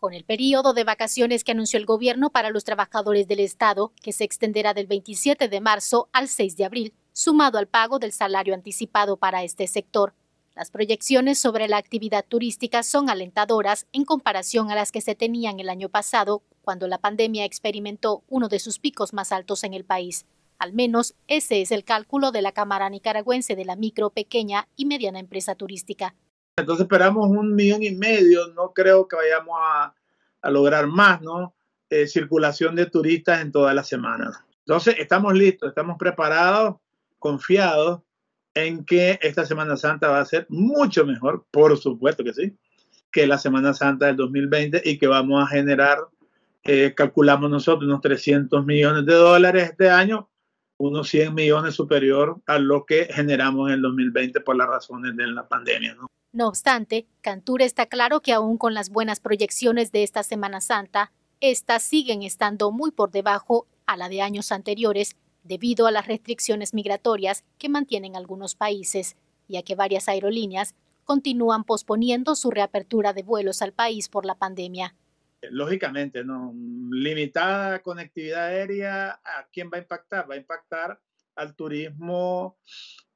con el periodo de vacaciones que anunció el gobierno para los trabajadores del Estado, que se extenderá del 27 de marzo al 6 de abril, sumado al pago del salario anticipado para este sector. Las proyecciones sobre la actividad turística son alentadoras en comparación a las que se tenían el año pasado, cuando la pandemia experimentó uno de sus picos más altos en el país. Al menos ese es el cálculo de la Cámara Nicaragüense de la Micro, Pequeña y Mediana Empresa Turística. Entonces esperamos un millón y medio, no creo que vayamos a, lograr más, ¿no? Eh, circulación de turistas en todas las semana. Entonces estamos listos, estamos preparados, confiados en que esta Semana Santa va a ser mucho mejor, por supuesto que sí, que la Semana Santa del 2020 y que vamos a generar, eh, calculamos nosotros, unos 300 millones de dólares este año, unos 100 millones superior a lo que generamos en el 2020 por las razones de la pandemia. ¿no? No obstante, Cantura está claro que aún con las buenas proyecciones de esta Semana Santa, estas siguen estando muy por debajo a la de años anteriores debido a las restricciones migratorias que mantienen algunos países, ya que varias aerolíneas continúan posponiendo su reapertura de vuelos al país por la pandemia. Eh, lógicamente, ¿no? limitada conectividad aérea, ¿a quién va a impactar? Va a impactar al turismo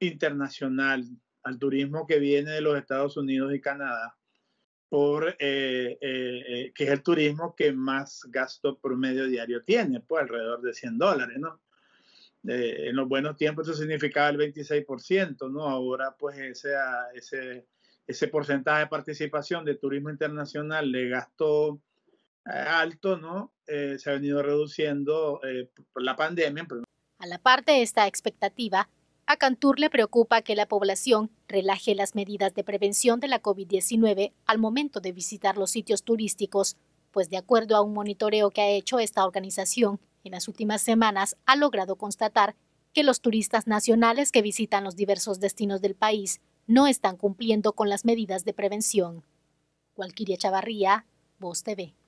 internacional, al turismo que viene de los Estados Unidos y Canadá, por, eh, eh, eh, que es el turismo que más gasto promedio diario tiene, pues alrededor de 100 dólares, ¿no? en los buenos tiempos eso significaba el 26%, ¿no? Ahora pues ese, ese, ese porcentaje de participación de turismo internacional de gasto alto, ¿no? se ha venido reduciendo por la pandemia. A la parte de esta expectativa, a Cantur le preocupa que la población relaje las medidas de prevención de la COVID-19 al momento de visitar los sitios turísticos, pues de acuerdo a un monitoreo que ha hecho esta organización, en las últimas semanas ha logrado constatar que los turistas nacionales que visitan los diversos destinos del país no están cumpliendo con las medidas de prevención. Chavarría, Voz TV.